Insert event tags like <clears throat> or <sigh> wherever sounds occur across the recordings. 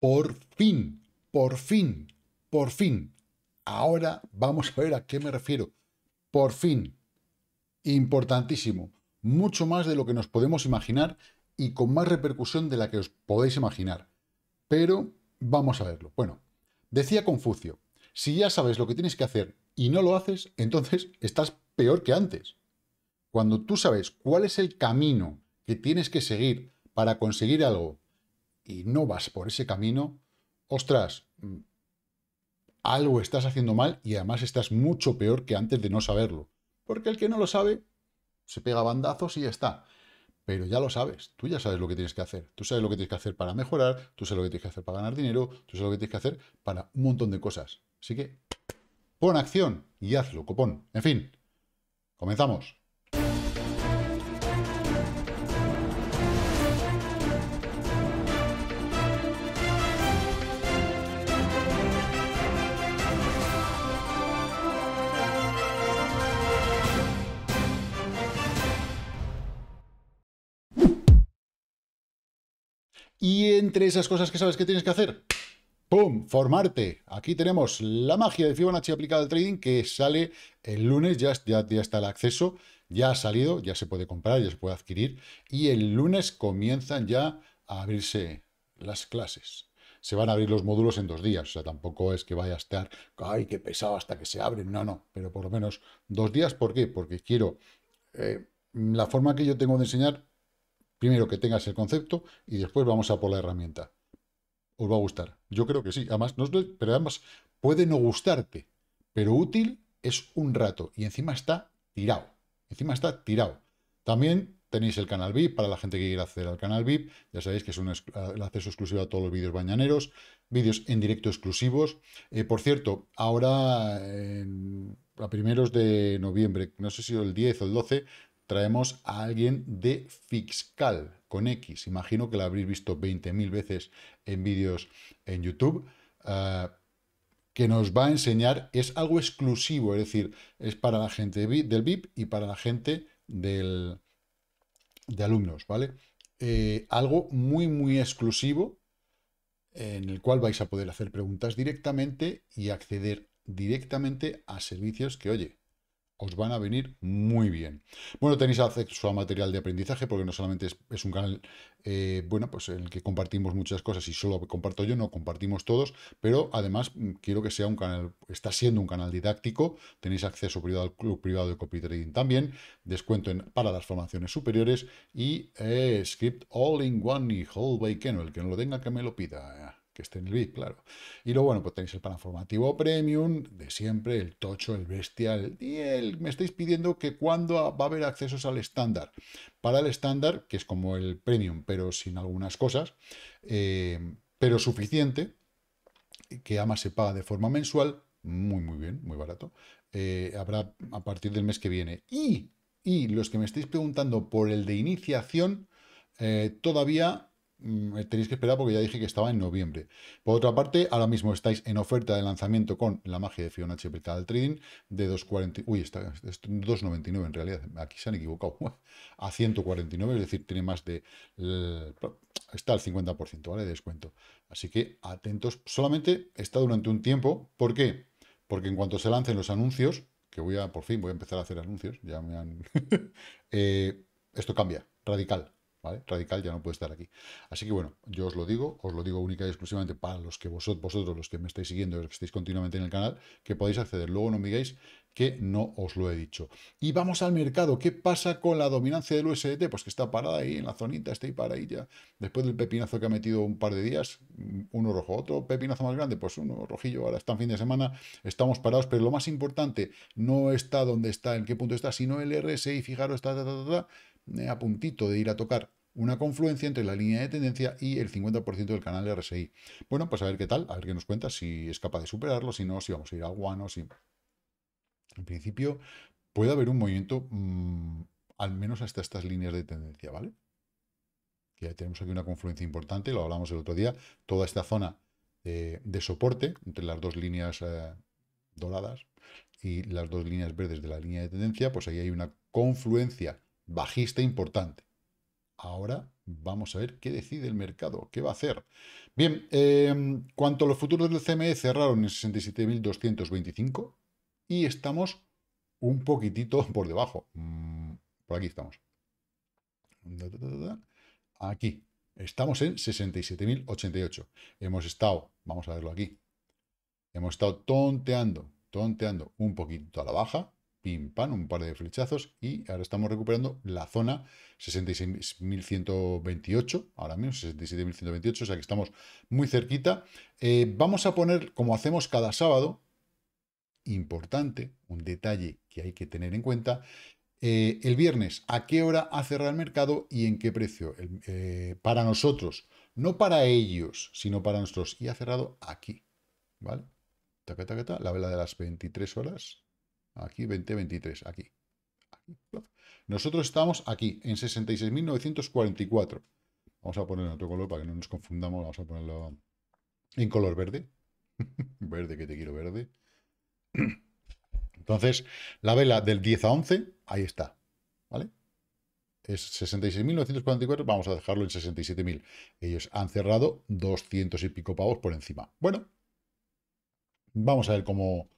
Por fin, por fin, por fin. Ahora vamos a ver a qué me refiero. Por fin. Importantísimo. Mucho más de lo que nos podemos imaginar y con más repercusión de la que os podéis imaginar. Pero vamos a verlo. Bueno, decía Confucio, si ya sabes lo que tienes que hacer y no lo haces, entonces estás peor que antes. Cuando tú sabes cuál es el camino que tienes que seguir para conseguir algo y no vas por ese camino, ostras, mm, algo estás haciendo mal y además estás mucho peor que antes de no saberlo. Porque el que no lo sabe, se pega bandazos y ya está. Pero ya lo sabes, tú ya sabes lo que tienes que hacer. Tú sabes lo que tienes que hacer para mejorar, tú sabes lo que tienes que hacer para ganar dinero, tú sabes lo que tienes que hacer para un montón de cosas. Así que pon acción y hazlo, copón. En fin, comenzamos. Y entre esas cosas que sabes que tienes que hacer, ¡pum! Formarte. Aquí tenemos la magia de Fibonacci aplicada al trading que sale el lunes, ya, ya, ya está el acceso, ya ha salido, ya se puede comprar, ya se puede adquirir. Y el lunes comienzan ya a abrirse las clases se van a abrir los módulos en dos días. O sea, tampoco es que vaya a estar, ay, qué pesado hasta que se abren. No, no, pero por lo menos dos días. ¿Por qué? Porque quiero, eh, la forma que yo tengo de enseñar Primero que tengas el concepto y después vamos a por la herramienta. ¿Os va a gustar? Yo creo que sí. Además, pero además puede no gustarte, pero útil es un rato y encima está tirado. Encima está tirado. También tenéis el canal VIP para la gente que quiera acceder al canal VIP. Ya sabéis que es un el acceso exclusivo a todos los vídeos bañaneros, vídeos en directo exclusivos. Eh, por cierto, ahora a primeros de noviembre, no sé si el 10 o el 12, traemos a alguien de Fiscal con X. Imagino que la habréis visto 20.000 veces en vídeos en YouTube. Ah, que nos va a enseñar es algo exclusivo, es decir, es para la gente del VIP y para la gente del, de alumnos, ¿vale? Eh, algo muy, muy exclusivo en el cual vais a poder hacer preguntas directamente y acceder directamente a servicios que, oye, os van a venir muy bien. Bueno, tenéis acceso a material de aprendizaje porque no solamente es, un canal eh, bueno, pues en el que compartimos muchas cosas y solo comparto yo, no compartimos todos, pero además mm, quiero que sea un canal, está siendo un canal didáctico, tenéis acceso privado al club privado de copy trading también, descuento para las formaciones superiores y eh, script all in one y whole by Keno, el que no lo tenga que me lo pida que esté en el VIP, claro. Y luego, bueno, pues tenéis el plan formativo premium, de siempre, el tocho, el bestial, y el, me estáis pidiendo que cuándo va a haber accesos al estándar. Para el estándar, que es como el premium, pero sin algunas cosas, eh, pero suficiente, que además se paga de forma mensual, muy, muy bien, muy barato. Eh, habrá a partir del mes que viene. Y, y los que me estáis preguntando por el de iniciación, eh, todavía Mm, eh, tenéis que esperar porque ya dije que estaba en noviembre. Por otra parte, ahora mismo estáis en oferta de lanzamiento con la magia de Fiona aplicada al trading de 2.40, uy, 2.99 en realidad, aquí se han equivocado, <laughs> a 149, es decir, tiene más de, está al 50%, ¿vale? De descuento. Así que atentos, solamente está durante un tiempo, ¿por qué? Porque en cuanto se lancen los anuncios, que voy a, por fin, voy a empezar a hacer anuncios, ya me han... <laughs> Eh, esto cambia, radical, ¿vale? Radical ya no puede estar aquí. Así que bueno, yo os lo digo, os lo digo única y exclusivamente para los que vosotros, vosotros los que me estáis siguiendo, los que estáis continuamente en el canal, que podéis acceder. Luego no me digáis que no os lo he dicho. Y vamos al mercado. ¿Qué pasa con la dominancia del USDT? Pues que está parada ahí en la zonita, está ahí ya Después del pepinazo que ha metido un par de días, uno rojo, otro pepinazo más grande, pues uno rojillo. Ahora está en fin de semana, estamos parados. Pero lo más importante no está donde está, en qué punto está, sino el RSI. Fijaros, está, eh, a puntito de ir a tocar una confluencia entre la línea de tendencia y el 50% del canal de RSI. Bueno, pues a ver qué tal, a ver qué nos cuenta, si es capaz de superarlo, si no, si vamos a ir a guano, si... En principio, puede haber un movimiento mm, al menos hasta estas líneas de tendencia, ¿vale? Ya tenemos aquí una confluencia importante, lo hablamos el otro día, toda esta zona eh, de, soporte entre las dos líneas eh, doradas y las dos líneas verdes de la línea de tendencia, pues ahí hay una confluencia bajista importante. Ahora vamos a ver qué decide el mercado, qué va a hacer. Bien, en em, cuanto a los futuros del CME cerraron en 67.225 y estamos un poquitito <laughs> por debajo. Mm, por aquí estamos. Aquí. Estamos en 67.088. Hemos estado, vamos a verlo aquí, hemos estado tonteando, tonteando un poquito a la baja, pim, un par de flechazos y ahora estamos recuperando la zona 66.128, ahora mismo 67.128, o sea que estamos muy cerquita. Eh, vamos a poner, como hacemos cada sábado, importante, un detalle que hay que tener en cuenta, eh, el viernes, a qué hora ha cerrado el mercado y en qué precio. Eh, para nosotros, no para ellos, sino para nosotros. Y ha cerrado aquí, ¿vale? la vela de las 23 horas, Aquí, 2023, aquí. aquí. Nosotros estamos aquí, en 66.944. Vamos a ponerlo en otro color para que no nos confundamos. Vamos a ponerlo en color verde. <laughs> verde, que te quiero verde. <clears throat> Entonces, la vela del 10 a 11, ahí está. ¿Vale? es 66.944, vamos a dejarlo en 67.000. Ellos han cerrado 200 y pico pavos por encima. Bueno, vamos a ver cómo,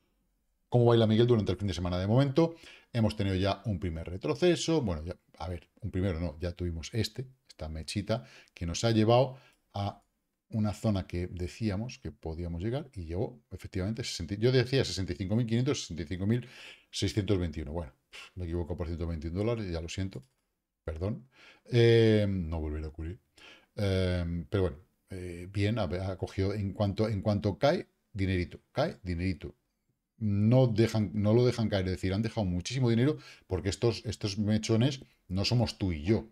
cómo baila Miguel durante el fin de semana de momento. Hemos tenido ya un primer retroceso. Bueno, a ver, un primero no, ya tuvimos este, esta mechita, que nos ha llevado a una zona que decíamos que podíamos llegar y llegó efectivamente, yo decía 65.500, 65.621. Bueno, me equivoco por 121 dólares, ya lo siento, perdón. Eh, no volverá a ocurrir. Eh, pero bueno, eh, bien, ha, cogido en cuanto, en cuanto cae, dinerito, cae, dinerito no, dejan, no lo dejan caer, es decir, han dejado muchísimo dinero porque estos, estos mechones no somos tú y yo,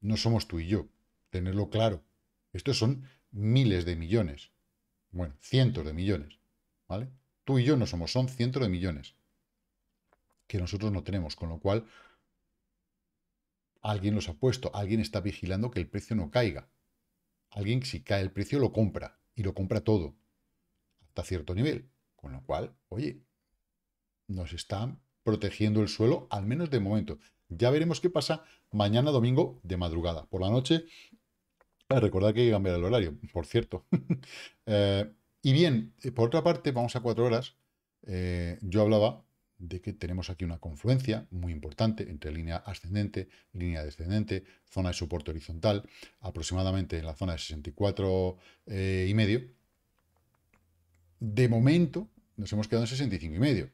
no somos tú y yo, tenerlo claro. Estos son miles de millones, bueno, cientos de millones, ¿vale? Tú y yo no somos, son cientos de millones que nosotros no tenemos, con lo cual alguien los ha puesto, alguien está vigilando que el precio no caiga. Alguien si cae el precio lo compra y lo compra todo, hasta cierto nivel. Con lo cual, oye, nos están protegiendo el suelo, al menos de momento. Ya veremos qué pasa mañana domingo de madrugada. Por la noche, eh, recordad que hay que cambiar el horario, por cierto. <laughs> Eh, y bien, eh, por otra parte, vamos a cuatro horas. yo hablaba de que tenemos aquí una confluencia muy importante entre línea ascendente, línea descendente, zona de soporte horizontal, aproximadamente en la zona de 64 y medio de momento nos hemos quedado en 65 y medio.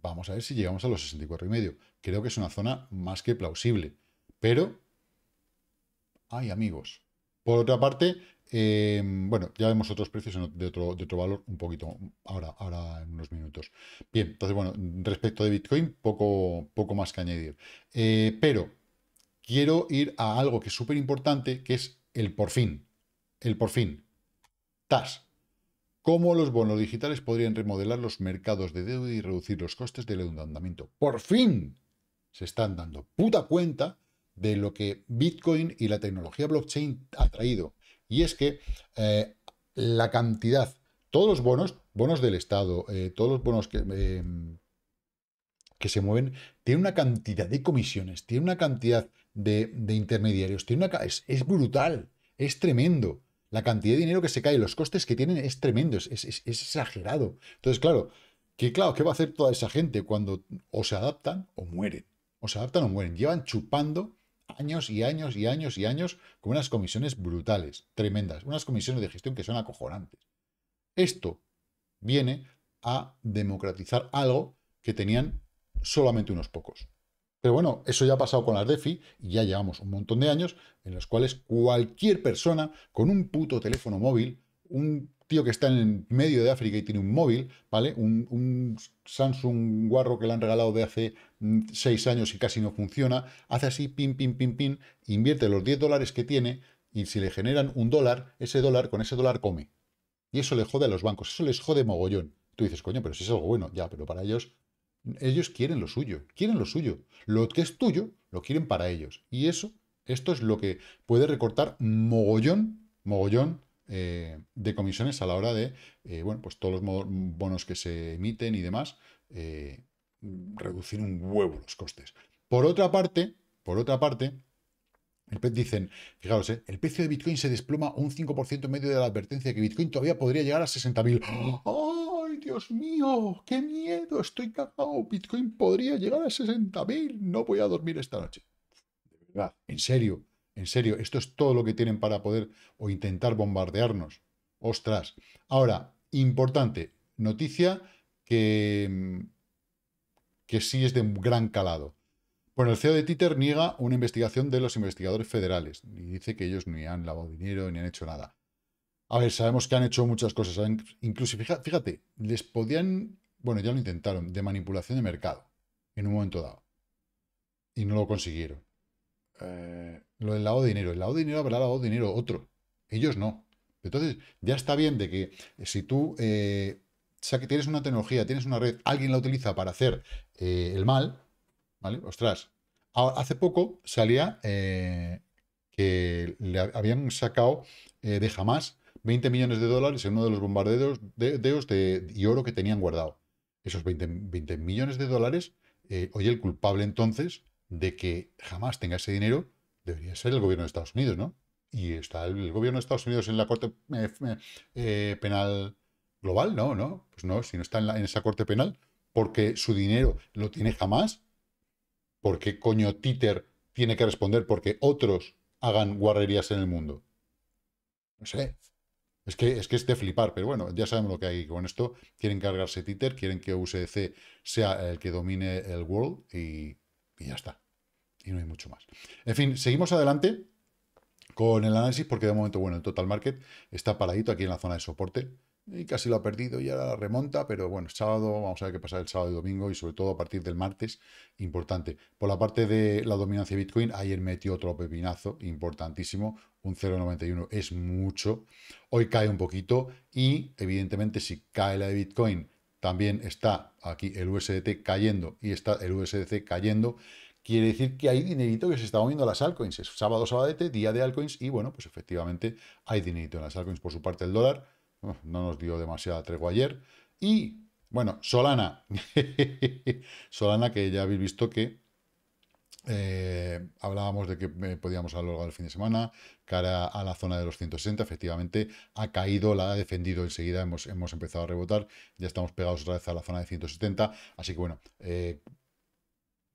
Vamos a ver si llegamos a los 64 y medio. Creo que es una zona más que plausible. Pero, hay amigos. Por otra parte, eh, bueno, ya vemos otros precios de otro, valor un poquito ahora, ahora en unos minutos. Bien, entonces, bueno, respecto de Bitcoin, poco, poco más que añadir. Eh, pero quiero ir a algo que es súper importante, que es el por fin. El por fin. TAS cómo los bonos digitales podrían remodelar los mercados de deuda y reducir los costes del endeudamiento. Por fin se están dando puta cuenta de lo que Bitcoin y la tecnología blockchain ha traído. Y es que eh, la cantidad, todos los bonos, bonos del Estado, eh, todos los bonos que, em, que se mueven, tiene una cantidad de comisiones, tiene una cantidad de, intermediarios, tiene una, es brutal, es tremendo. La cantidad de dinero que se cae, los costes que tienen es tremendo, es, exagerado. Entonces, claro, que claro, ¿qué va a hacer toda esa gente cuando o se adaptan o mueren? O se adaptan o mueren. Llevan chupando años y años y años y años con unas comisiones brutales, tremendas, unas comisiones de gestión que son acojonantes. Esto viene a democratizar algo que tenían solamente unos pocos. Pero bueno, eso ya ha pasado con las DeFi y ya llevamos un montón de años en los cuales cualquier persona con un puto teléfono móvil, un tío que está en el medio de África y tiene un móvil, ¿vale? Un, un Samsung guarro que le han regalado de hace mm, seis años y casi no funciona, hace así, pim pim pim pin, invierte los 10 dólares que tiene y si le generan un dólar, ese dólar, con ese dólar come. Y eso le jode a los bancos, eso les jode mogollón. Tú dices, coño, pero si es algo bueno, ya, pero para ellos ellos quieren lo suyo, quieren lo suyo. Lo que es tuyo, lo quieren para ellos. Y eso, esto es lo que puede recortar mogollón, mogollón eh, de comisiones a la hora de, eh, bueno, pues todos los bonos que se emiten y demás, eh, reducir un huevo los costes. Por otra parte, por otra parte, e dicen, fijaos, el precio de Bitcoin se desploma un 5% en medio de la advertencia de que Bitcoin todavía podría llegar a 60.000. Dios mío, qué miedo, estoy cagado, Bitcoin podría llegar a 60.000, no voy a dormir esta noche. De verdad, en serio, en serio, esto es todo lo que tienen para poder o intentar bombardearnos. Ostras. Ahora, importante, noticia que, que sí es de un gran calado. Bueno, el CEO de Títer niega una investigación de los investigadores federales y dice que ellos ni han lavado dinero ni han hecho nada. A ver, sabemos que han hecho muchas cosas. Han, incluso, fíjate, les podían, bueno, ya lo intentaron, de manipulación de mercado en un momento dado. Y no lo consiguieron. Eh, lo del lado de dinero. El lado de dinero habrá lado de dinero otro. Ellos no. Entonces, ya está bien de que eh, si tú eh, que tienes una tecnología, tienes una red, alguien la utiliza para hacer el mal, ¿vale? Ostras. hace poco salía que le habían sacado de jamás 20 millones de dólares en uno de los bombardeos de, de, oro que tenían guardado. Esos 20, millones de dólares, hoy eh, el culpable entonces de que jamás tenga ese dinero debería ser el gobierno de Estados Unidos, ¿no? Y está el, gobierno de Estados Unidos en la Corte eh, eh, Penal Global, ¿no? ¿no? Pues no, si no está en, esa Corte Penal, porque su dinero lo tiene jamás, ¿por qué coño Títer tiene que responder porque otros hagan guarrerías en el mundo? No sé, es que, es que de flipar, pero bueno, ya sabemos lo que hay con esto. Quieren cargarse Twitter quieren que USDC sea el que domine el world y, y ya está. Y no hay mucho más. En fin, seguimos adelante con el análisis porque de momento, bueno, el total market está paradito aquí en la zona de soporte y casi lo ha perdido y ahora remonta, pero bueno, sábado, vamos a ver qué pasa el sábado y domingo y sobre todo a partir del martes, importante. Por la parte de la dominancia de Bitcoin, ayer metió otro pepinazo importantísimo, un 0,91 es mucho, hoy cae un poquito y evidentemente si cae la de Bitcoin, también está aquí el USDT cayendo y está el USDC cayendo, Quiere decir que hay dinerito que se está moviendo a las altcoins. Es sábado, sábado, día de altcoins y bueno, pues efectivamente hay dinerito en las altcoins por su parte el dólar no nos dio demasiada tregua ayer. Y, bueno, Solana. <laughs> Solana, que ya habéis visto que eh, hablábamos de que eh, podíamos hablar el fin de semana, cara a la zona de los 160, efectivamente ha caído, la ha defendido enseguida, hemos, hemos empezado a rebotar, ya estamos pegados otra vez a la zona de 170, así que bueno, eh,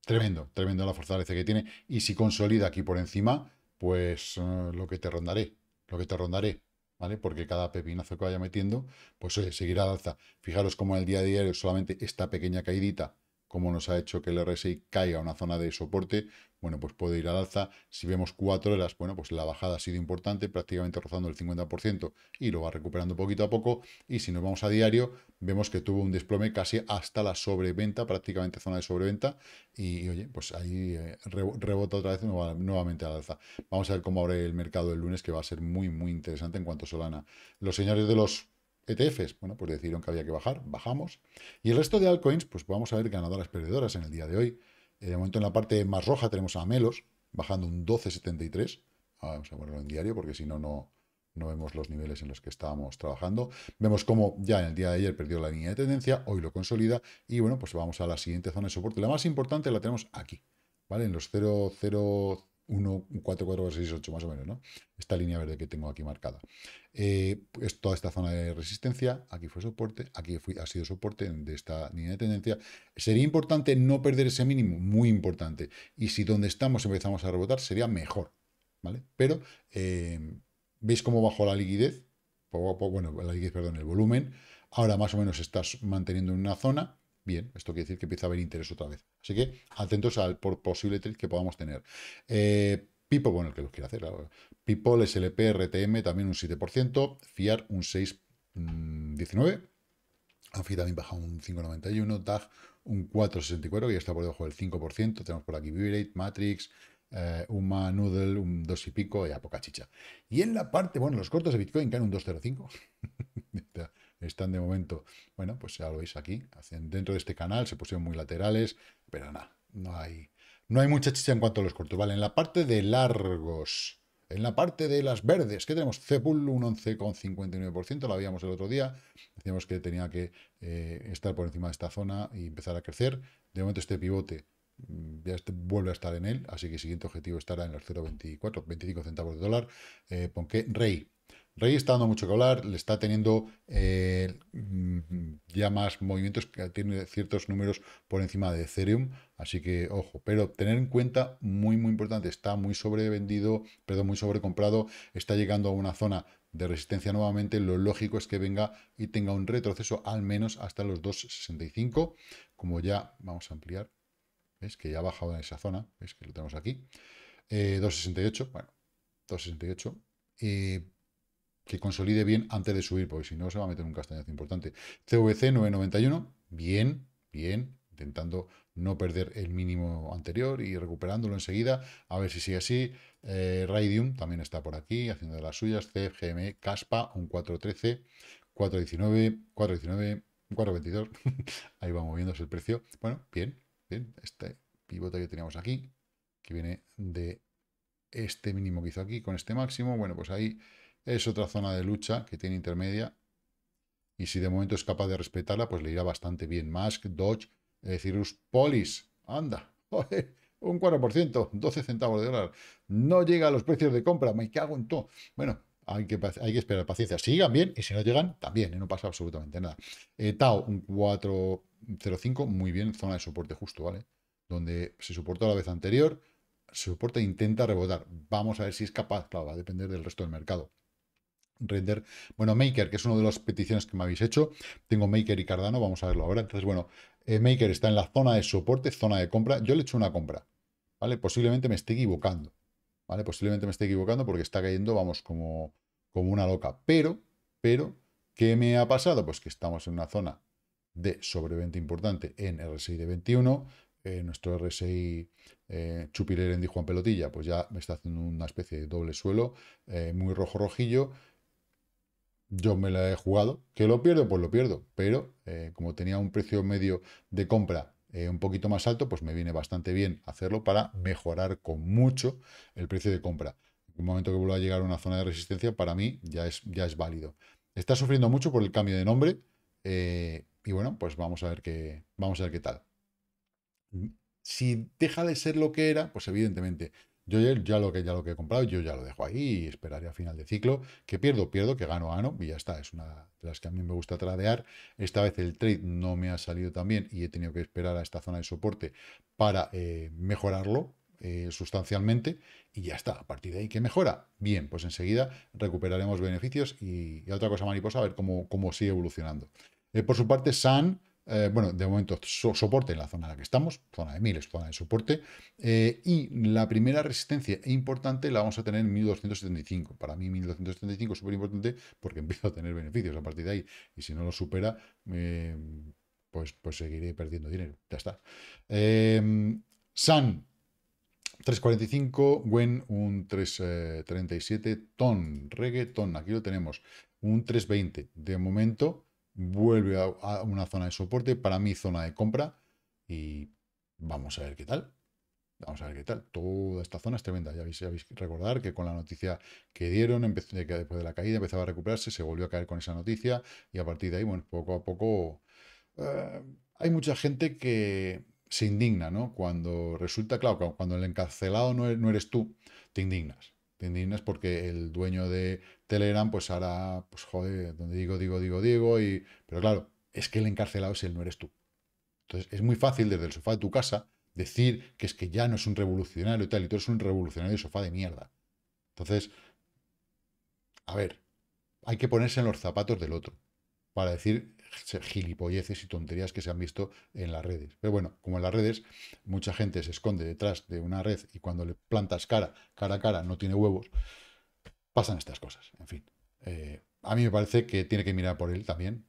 tremendo, tremendo la fortaleza que tiene, y si consolida aquí por encima, pues lo que te rondaré, lo que te rondaré, ¿vale? Porque cada pepinazo que vaya metiendo, pues seguirá al alza. Fijaros cómo en el día a día solamente esta pequeña caídita cómo nos ha hecho que el RSI caiga a una zona de soporte, bueno, pues puede ir al alza. Si vemos cuatro de las, bueno, pues la bajada ha sido importante, prácticamente rozando el 50% y lo va recuperando poquito a poco. Y si nos vamos a diario, vemos que tuvo un desplome casi hasta la sobreventa, prácticamente zona de sobreventa. Y, oye, pues ahí eh, rebota otra vez nuevamente al alza. Vamos a ver cómo abre el mercado el lunes, que va a ser muy, muy interesante en cuanto a Solana. Los señores de los ETFs, bueno, pues decidieron que había que bajar, bajamos. Y el resto de altcoins, pues vamos a ver ganadoras perdedoras en el día de hoy. Eh, de momento en la parte más roja tenemos a Melos, bajando un 12,73. Ah, vamos a ponerlo en diario porque si no, no, no vemos los niveles en los que estábamos trabajando. Vemos cómo ya en el día de ayer perdió la línea de tendencia, hoy lo consolida y bueno, pues vamos a la siguiente zona de soporte. La más importante la tenemos aquí, ¿vale? En los 0,0 1, 4, 4, 6, 8 más o menos, ¿no? Esta línea verde que tengo aquí marcada. Eh, es toda esta zona de resistencia, aquí fue soporte, aquí ha sido soporte de esta línea de tendencia. Sería importante no perder ese mínimo, muy importante. Y si donde estamos empezamos a rebotar, sería mejor, ¿vale? Pero, eh, ¿veis cómo bajó la liquidez? Bueno, la liquidez, perdón, el volumen. Ahora más o menos estás manteniendo en una zona esto quiere decir que empieza a haber interés otra vez. Así que atentos al por posible trade que podamos tener. Eh, Pipo, bueno, el que los quiera hacer. People, SLP, RTM, también un 7%. FIAR, un 6,19%. Mm, AFI también baja un 5,91%. DAG, un 4,64%, y está por debajo del 5%. Tenemos por aquí Vibrate, Matrix, eh, Uma, Noodle, un 2 y pico, y a poca chicha. Y en la parte, bueno, los cortos de Bitcoin caen un 2,05. <laughs> están de momento, bueno, pues ya lo veis aquí, dentro de este canal, se pusieron muy laterales, pero nada, no hay, no hay mucha chicha en cuanto a los cortos. Vale, en la parte de largos, en la parte de las verdes, que tenemos? Cepul un 11,59%, lo habíamos el otro día, decíamos que tenía que eh, estar por encima de esta zona y empezar a crecer. De momento este pivote mm, ya este, vuelve a estar en él, así que el siguiente objetivo estará en los 0,24, 25 centavos de dólar. Eh, que Rey, Rey está dando mucho que hablar, le está teniendo eh, mm, ya más movimientos, que tiene ciertos números por encima de Ethereum, así que ojo, pero tener en cuenta, muy muy importante, está muy sobrevendido, perdón, muy sobrecomprado, está llegando a una zona de resistencia nuevamente, lo lógico es que venga y tenga un retroceso al menos hasta los 2.65, como ya vamos a ampliar, es Que ya ha bajado en esa zona. es Que lo tenemos aquí. 2.68. Eh, bueno, 2.68. y... Eh, que consolide bien antes de subir, porque si no se va a meter un castañazo importante. CVC 991, bien, bien, intentando no perder el mínimo anterior y recuperándolo enseguida, a ver si sigue así. Eh, Radium también está por aquí, haciendo de las suyas. CFGM, Caspa, un 413, 419, 419, 422. Ahí va moviéndose el precio. Bueno, bien, bien. Este pivote que teníamos aquí, que viene de este mínimo que hizo aquí con este máximo. Bueno, pues ahí es otra zona de lucha que tiene intermedia. Y si de momento es capaz de respetarla, pues le irá bastante bien. Mask, Dodge, Cirrus, Polis. Anda, <laughs> un 4%, 12 centavos de dólar. No llega a los precios de compra, me cago en todo. Bueno, hay que, esperar paciencia. sigan bien y si no llegan, también, ¿eh? no pasa absolutamente nada. Eh, Tao, Tau, un 405, muy bien, zona de soporte justo, ¿vale? Donde se soportó la vez anterior, se soporta e intenta rebotar. Vamos a ver si es capaz, claro, va a depender del resto del mercado. Render. Bueno, Maker, que es una de las peticiones que me habéis hecho. Tengo Maker y Cardano, vamos a verlo ahora. Entonces, bueno, eh, Maker está en la zona de soporte, zona de compra. Yo le he hecho una compra, ¿vale? Posiblemente me esté equivocando, ¿vale? Posiblemente me esté equivocando porque está cayendo, vamos, como, como una loca. Pero, pero, ¿qué me ha pasado? Pues que estamos en una zona de sobreventa importante en RSI de 21, eh, nuestro RSI eh, en dijo Juan pelotilla, pues ya me está haciendo una especie de doble suelo, eh, muy rojo-rojillo, yo me la he jugado. ¿Que lo pierdo? Pues lo pierdo. Pero eh, como tenía un precio medio de compra eh, un poquito más alto, pues me viene bastante bien hacerlo para mejorar con mucho el precio de compra. En un momento que vuelva a llegar a una zona de resistencia, para mí ya es, ya es válido. Está sufriendo mucho por el cambio de nombre. Eh, y bueno, pues vamos a ver qué, vamos a ver qué tal. Si deja de ser lo que era, pues evidentemente yo ya lo que ya lo que he comprado, yo ya lo dejo ahí y esperaré a final de ciclo. Que pierdo, pierdo, que gano, gano y ya está. Es una de las que a mí me gusta tradear. Esta vez el trade no me ha salido tan bien y he tenido que esperar a esta zona de soporte para eh, mejorarlo eh, sustancialmente y ya está. A partir de ahí, ¿qué mejora? Bien, pues enseguida recuperaremos beneficios y, otra cosa mariposa, a ver cómo, cómo sigue evolucionando. Eh, por su parte, San eh, bueno, de momento soporte en la zona en la que estamos, zona de miles, zona de soporte, eh, y la primera resistencia importante la vamos a tener en 1275. Para mí 1275 es súper importante porque <laughs> empiezo a tener beneficios a partir de ahí, y si no lo supera, eh, pues, pues seguiré perdiendo dinero, ya está. Em, San, 3.45, Gwen un 3.37, Ton, Reggaeton, aquí lo tenemos, un 3.20. De momento, vuelve a, una zona de soporte, para mí zona de compra y vamos a ver qué tal. Vamos a ver qué tal. Toda esta zona es tremenda. Ya habéis, recordar que con la noticia que dieron, que después de la caída empezaba a recuperarse, se volvió a caer con esa noticia y a partir de ahí, bueno, poco a poco... Eh, hay mucha gente que se indigna, ¿no? Cuando resulta, claro, cuando el encarcelado no no eres tú, te indignas indignas porque el dueño de Telegram, pues ahora, pues joder, donde digo, digo, digo, digo, y... Pero claro, es que el encarcelado es él, no eres tú. Entonces, es muy fácil desde el sofá de tu casa decir que es que ya no es un revolucionario y tal, y tú eres un revolucionario de sofá de mierda. Entonces, a ver, hay que ponerse en los zapatos del otro para decir gilipolleces y tonterías que se han visto en las redes. Pero bueno, como en las redes mucha gente se esconde detrás de una red y cuando le plantas cara, cara a cara, no tiene huevos, pasan estas cosas. En fin, eh, a mí me parece que tiene que mirar por él también.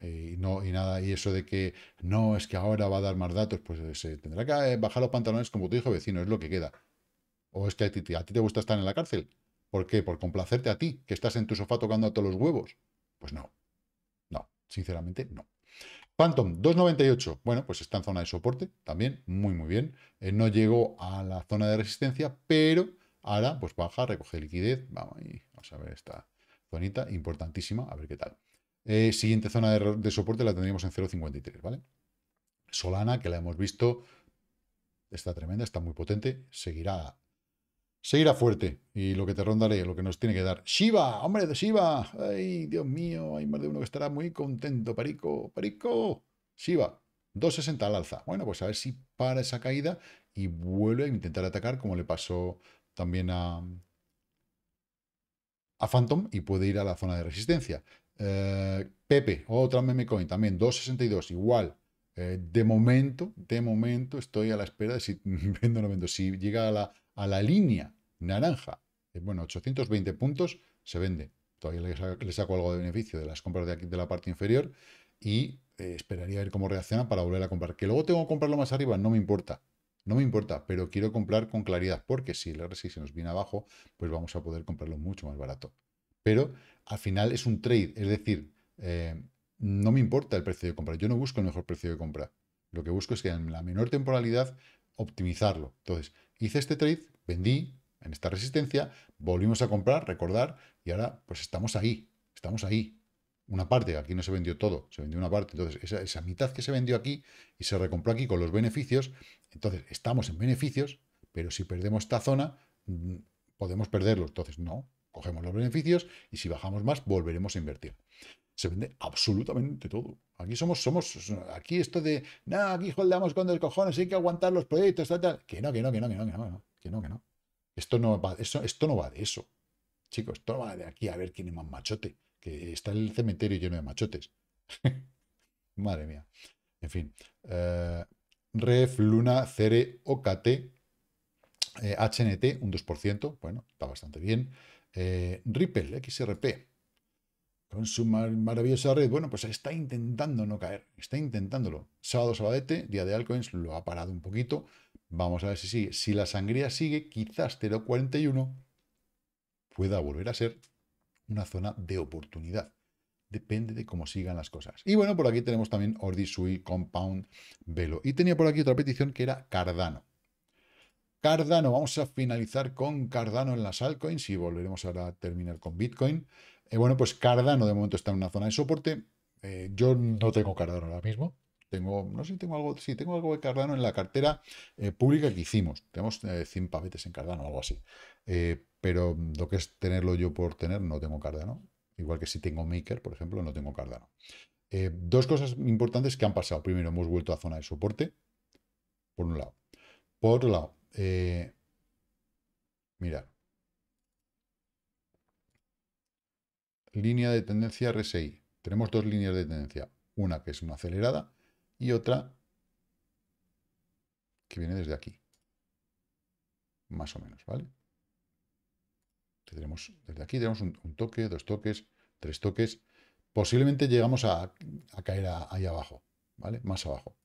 Eh, y, no, y nada, y eso de que no, es que ahora va a dar más datos, pues eh, se tendrá que bajar los pantalones como tu hijo vecino, es lo que queda. ¿O es que a ti te gusta estar en la cárcel? ¿Por qué? ¿Por complacerte a ti, que estás en tu sofá tocando a todos los huevos? Pues no. Sinceramente, no. Phantom 298, bueno, pues está en zona de soporte también, muy muy bien. Eh, no llegó a la zona de resistencia, pero ahora pues baja, recoge liquidez. Vamos, a ver esta zonita importantísima, a ver qué tal. Eh, siguiente zona de, de, soporte la tendríamos en 0.53, ¿vale? Solana, que la hemos visto, está tremenda, está muy potente, seguirá se irá fuerte y lo que te rondaré, lo que nos tiene que dar. ¡Shiva! ¡Hombre de Shiva! ¡Ay, Dios mío! Hay más de uno que estará muy contento. ¡Parico! ¡Parico! ¡Shiva! 2.60 al alza. Bueno, pues a ver si para esa caída y vuelve a intentar atacar como le pasó también a, a Phantom y puede ir a la zona de resistencia. Eh, Pepe, otra meme coin también, 2.62 igual. Eh, de momento, de momento estoy a la espera de si <laughs> vendo o no vendo. Si llega a la a la línea naranja, eh, bueno, 820 puntos, se vende. Todavía le saco, algo de beneficio de las compras de, aquí, de la parte inferior y eh, esperaría a ver cómo reacciona para volver a comprar. Que luego tengo que comprarlo más arriba, no me importa. No me importa, pero quiero comprar con claridad, porque si el RSI se nos viene abajo, pues vamos a poder comprarlo mucho más barato. Pero al final es un trade, es decir, eh, no me importa el precio de compra, yo no busco el mejor precio de compra. Lo que busco es que en la menor temporalidad optimizarlo. Entonces, Hice este trade, vendí en esta resistencia, volvimos a comprar, recordar, y ahora pues estamos ahí, estamos ahí. Una parte, aquí no se vendió todo, se vendió una parte. Entonces, esa, esa mitad que se vendió aquí y se recompró aquí con los beneficios, entonces estamos en beneficios, pero si perdemos esta zona, mm, podemos perderlo. Entonces, no, cogemos los beneficios y si bajamos más, volveremos a invertir. Se vende absolutamente todo. Aquí somos, somos, aquí esto de, nada, aquí holdamos con del cojones, hay que aguantar los proyectos, tal, tal. Que no, que no, que no, que no, que no, que no, que no. Esto no va, no va de eso. Chicos, esto no va de aquí a ver quién es más machote, que está el cementerio lleno de machotes. <laughs> Madre mía. En fin. Eh, Ref, Luna, Cere, OKT, HNT, eh, un 2%. Bueno, está bastante bien. Eh, Ripple, XRP, con su maravillosa red, bueno, pues está intentando no caer, está intentándolo. Sábado, sabadete, día de altcoins, lo ha parado un poquito. Vamos a ver si sigue. Si la sangría sigue, quizás 0.41 pueda volver a ser una zona de oportunidad. Depende de cómo sigan las cosas. Y bueno, por aquí tenemos también Ordi, Sui, Compound, Velo. Y tenía por aquí otra petición que era Cardano. Cardano, vamos a finalizar con Cardano en las altcoins y volveremos ahora a terminar con Bitcoin. Eh, bueno, pues Cardano de momento está en una zona de soporte. Eh, yo no tengo Cardano ahora mismo. Tengo, no sé si tengo algo, sí, tengo algo de Cardano en la cartera eh, pública que hicimos. Tenemos 100 pavetes en Cardano, algo así. pero lo que es tenerlo yo por tener, no tengo Cardano. Igual que si tengo Maker, por ejemplo, no tengo Cardano. dos cosas importantes que han pasado. Primero, hemos vuelto a zona de soporte, por un lado. Por otro lado, eh, mira Línea de tendencia RSI. Tenemos dos líneas de tendencia. Una que es una acelerada y otra que viene desde aquí. Más o menos, ¿vale? tenemos, desde aquí tenemos un, toque, dos toques, tres toques. Posiblemente llegamos a, caer ahí abajo, ¿vale? Más abajo.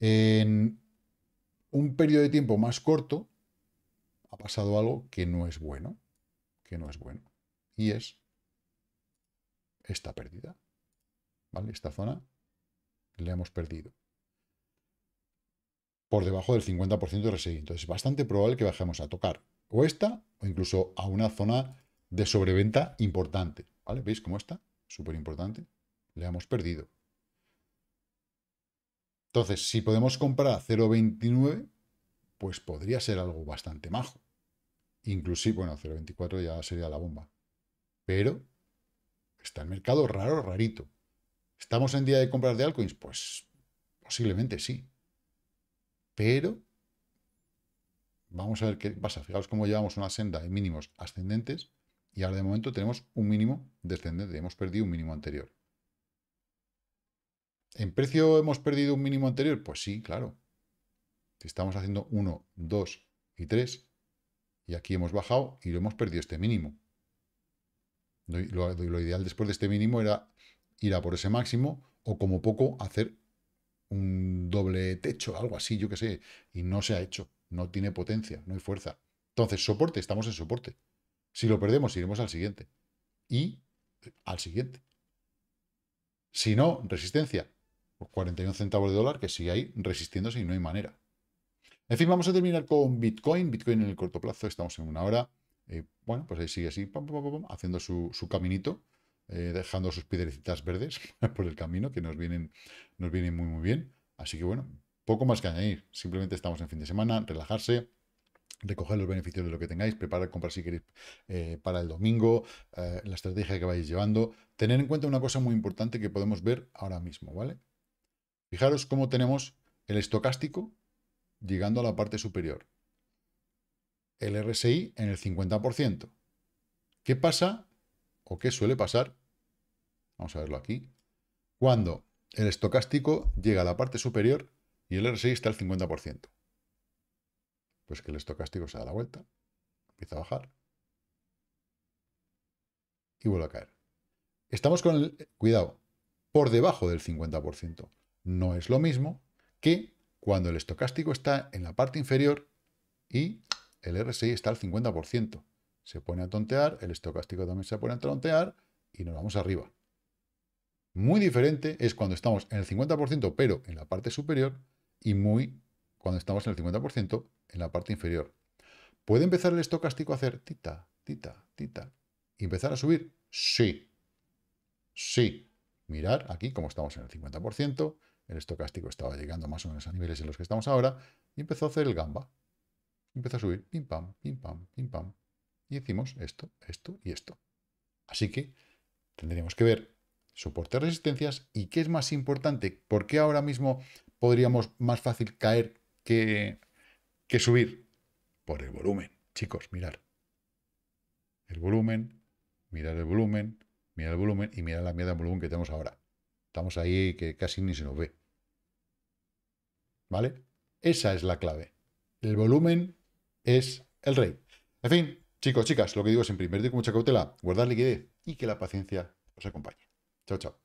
En un periodo de tiempo más corto ha pasado algo que no es bueno, que no es bueno, y es esta pérdida, ¿vale? Esta zona la hemos perdido por debajo del 50% de residuos. Entonces es bastante probable que bajemos a tocar o esta o incluso a una zona de sobreventa importante, ¿vale? ¿Veis cómo está? Súper importante. le hemos perdido. Entonces, si podemos comprar a 0,29, pues podría ser algo bastante majo. Inclusive, bueno, 0,24 ya sería la bomba. Pero está el mercado raro, rarito. ¿Estamos en día de comprar de altcoins? Pues posiblemente sí. Pero vamos a ver qué pasa. Fijaos cómo llevamos una senda de mínimos ascendentes y ahora de momento tenemos un mínimo descendente. Hemos perdido un mínimo anterior. ¿En precio hemos perdido un mínimo anterior? Pues sí, claro. Estamos haciendo 1, 2 y 3. Y aquí hemos bajado y lo hemos perdido este mínimo. Lo, lo, ideal después de este mínimo era ir a por ese máximo o como poco hacer un doble techo, algo así, yo qué sé. Y no se ha hecho. No tiene potencia, no hay fuerza. Entonces, soporte, estamos en soporte. Si lo perdemos, iremos al siguiente. Y eh, al siguiente. Si no, resistencia. 41 centavos de dólar que sigue ahí resistiéndose y no hay manera. En fin, vamos a terminar con Bitcoin. Bitcoin en el corto plazo, estamos en una hora. Eh, bueno, pues ahí sigue así, haciendo su, caminito, eh, dejando sus piedrecitas verdes <laughs> por el camino, que nos vienen, nos vienen muy, muy bien. Así que bueno, poco más que añadir. Simplemente estamos en fin de semana, relajarse, recoger los beneficios de lo que tengáis, preparar compras si queréis eh, para el domingo, la estrategia que vais llevando. Tener en cuenta una cosa muy importante que podemos ver ahora mismo, ¿vale? Fijaros cómo tenemos el estocástico llegando a la parte superior. El RSI en el 50%. ¿Qué pasa o qué suele pasar? Vamos a verlo aquí. Cuando el estocástico llega a la parte superior y el RSI está al 50%. Pues que el estocástico se da la vuelta, empieza a bajar y vuelve a caer. Estamos con el, cuidado, por debajo del 50% no es lo mismo que cuando el estocástico está en la parte inferior y el RSI está al 50%. Se pone a tontear, el estocástico también se pone a tontear y nos vamos arriba. Muy diferente es cuando estamos en el 50% pero en la parte superior y muy cuando estamos en el 50% en la parte inferior. ¿Puede empezar el estocástico a hacer tita, tita, tita y empezar a subir? Sí. Sí. Mirar aquí como estamos en el 50%, el estocástico estaba llegando más o menos a niveles en los que estamos ahora, y empezó a hacer el gamba. Empezó a subir, pim pam, pim pam, pim pam. Y hicimos esto, esto y esto. Así que tendríamos que ver soporte resistencias y qué es más importante, por qué ahora mismo podríamos más fácil caer que, que subir. Por el volumen, chicos, mirar. El volumen, mirar el volumen, mirar el volumen y mirar la mierda de volumen que tenemos ahora. Estamos ahí que casi ni se nos ve. ¿Vale? Esa es la clave. El volumen es el rey. En fin, chicos, chicas, lo que digo siempre, invertir con mucha cautela, guardar liquidez y que la paciencia os acompañe. Chao, chao.